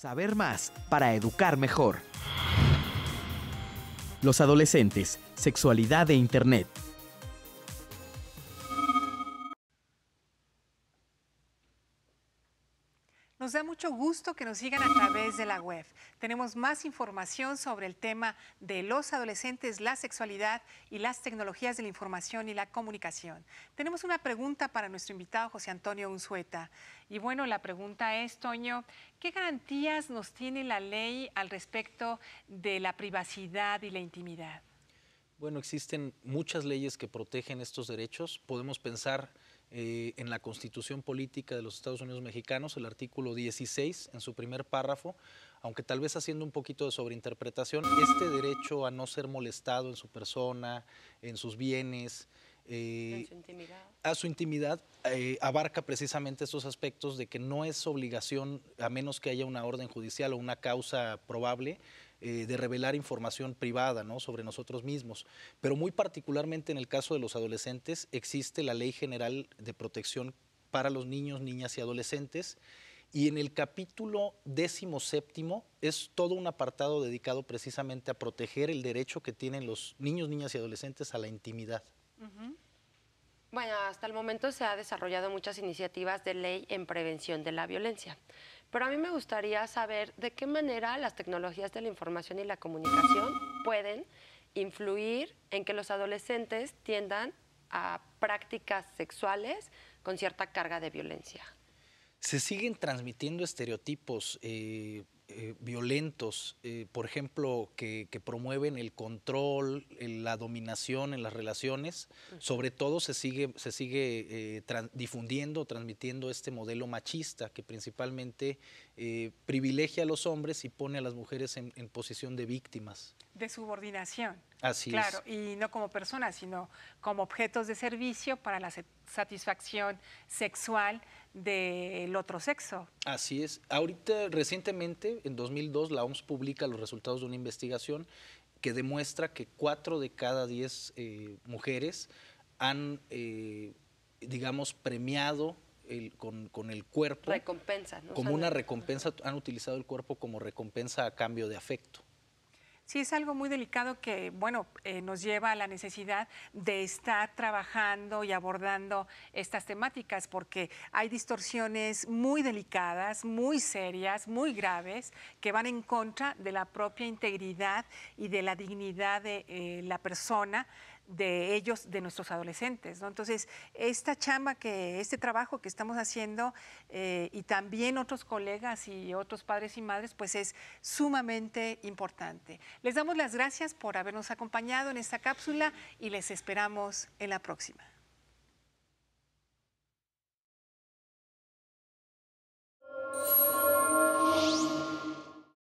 Saber más para educar mejor. Los adolescentes, sexualidad e Internet. Nos da mucho gusto que nos sigan a través de la web. Tenemos más información sobre el tema de los adolescentes, la sexualidad y las tecnologías de la información y la comunicación. Tenemos una pregunta para nuestro invitado José Antonio Unzueta. Y bueno, la pregunta es, Toño, ¿qué garantías nos tiene la ley al respecto de la privacidad y la intimidad? Bueno, existen muchas leyes que protegen estos derechos. Podemos pensar eh, en la Constitución Política de los Estados Unidos Mexicanos, el artículo 16, en su primer párrafo, aunque tal vez haciendo un poquito de sobreinterpretación, este derecho a no ser molestado en su persona, en sus bienes, eh, a su intimidad eh, abarca precisamente estos aspectos de que no es obligación, a menos que haya una orden judicial o una causa probable, eh, de revelar información privada ¿no? sobre nosotros mismos. Pero muy particularmente en el caso de los adolescentes existe la Ley General de Protección para los Niños, Niñas y Adolescentes. Y en el capítulo décimo séptimo es todo un apartado dedicado precisamente a proteger el derecho que tienen los niños, niñas y adolescentes a la intimidad. Bueno, hasta el momento se han desarrollado muchas iniciativas de ley en prevención de la violencia pero a mí me gustaría saber de qué manera las tecnologías de la información y la comunicación pueden influir en que los adolescentes tiendan a prácticas sexuales con cierta carga de violencia. Se siguen transmitiendo estereotipos. Eh, eh, violentos, eh, por ejemplo, que, promueven el control, la dominación en las relaciones, sobre todo se sigue, se sigue eh, difundiendo, transmitiendo este modelo machista que principalmente privilegia a los hombres y pone a las mujeres en, posición de víctimas. De subordinación. Así claro, y no como personas, sino como objetos de servicio para la satisfacción sexual del otro sexo. Así es. Ahorita, recientemente, en 2002 la OMS publica los resultados de una investigación que demuestra que 4 de cada 10 eh, mujeres han, eh, digamos, premiado con, el cuerpo. Recompensa, Como una recompensa, han utilizado el cuerpo como recompensa a cambio de afecto. Sí, es algo muy delicado que, bueno, eh, nos lleva a la necesidad de estar trabajando y abordando estas temáticas, porque hay distorsiones muy delicadas, muy serias, muy graves, que van en contra de la propia integridad y de la dignidad de eh, la persona, de ellos, de nuestros adolescentes. ¿no? Entonces, esta chamba, que, este trabajo que estamos haciendo eh, y también otros colegas y otros padres y madres, pues es sumamente importante. Les damos las gracias por habernos acompañado en esta cápsula y les esperamos en la próxima.